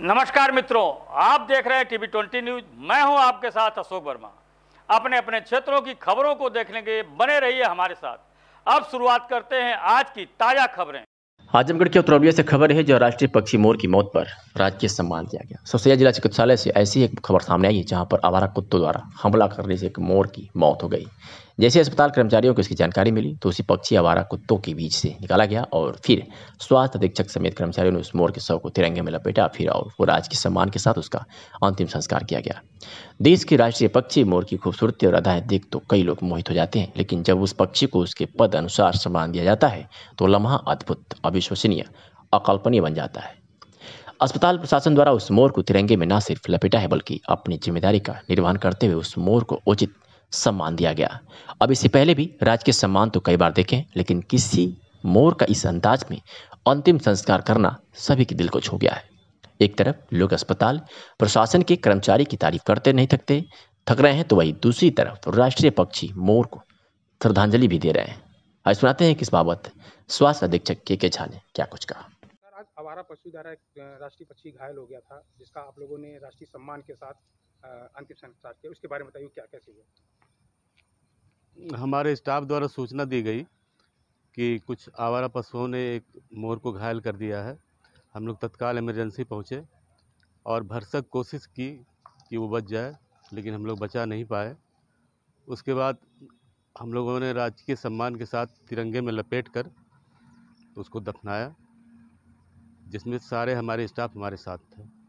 नमस्कार मित्रों आप देख रहे हैं टीवी ट्वेंटी न्यूज मैं हूं आपके साथ अशोक वर्मा अपने अपने क्षेत्रों की खबरों को देखने के बने रहिए हमारे साथ अब शुरुआत करते हैं आज की ताज़ा खबरें आजमगढ़ के उतरौलिया से खबर है जो राष्ट्रीय पक्षी मोर की मौत पर राजकीय सम्मान दिया गया सरसैया जिला चिकित्सालय से ऐसी एक खबर सामने आई है जहां पर आवारा कुत्तों द्वारा हमला करने से एक मोर की मौत हो गई जैसे अस्पताल कर्मचारियों को इसकी जानकारी मिली तो उसी पक्षी आवारा कुत्तों के बीच से निकाला गया और फिर स्वास्थ्य अधीक्षक समेत कर्मचारियों ने उस मोर के शव को तिरंगे में लपेटा फिर और वो राजकीय सम्मान के साथ उसका अंतिम संस्कार किया गया देश के राष्ट्रीय पक्षी मोर की खूबसूरती और अदाएँ देख तो कई लोग मोहित हो जाते हैं लेकिन जब उस पक्षी को उसके पद अनुसार सम्मान दिया जाता है तो लम्हा अद्भुत अविश्वसनीय अकल्पनीय बन जाता है अस्पताल प्रशासन द्वारा उस मोर को तिरंगे में न सिर्फ लपेटा है बल्कि अपनी जिम्मेदारी का निर्वहन करते हुए उस मोर को उचित सम्मान दिया गया अब इससे पहले भी राजकीय सम्मान तो कई बार देखें लेकिन किसी मोर का इस अंदाज में अंतिम संस्कार करना सभी के दिल को छू गया है एक तरफ लोग अस्पताल प्रशासन के कर्मचारी की तारीफ करते नहीं थकते थक रहे हैं तो वही दूसरी तरफ राष्ट्रीय पक्षी मोर को श्रद्धांजलि भी दे रहे हैं आज सुनाते हैं किस बाबत स्वास्थ्य अधीक्षक के के झा ने क्या कुछ कहा आज द्वारा एक राष्ट्रीय पक्षी घायल हो गया था जिसका आप लोगों ने राष्ट्रीय सम्मान के साथ अंतिम संस्कार किया उसके बारे में बताइए क्या कैसे हुआ हमारे स्टाफ द्वारा सूचना दी गई कि कुछ आवारा पशुओं ने एक मोर को घायल कर दिया है हम लोग तत्काल इमरजेंसी पहुँचे और भरसक कोशिश की कि वो बच जाए लेकिन हम लोग बचा नहीं पाए उसके बाद हम लोगों ने राजकीय सम्मान के साथ तिरंगे में लपेट कर उसको दफनाया जिसमें सारे हमारे स्टाफ हमारे साथ थे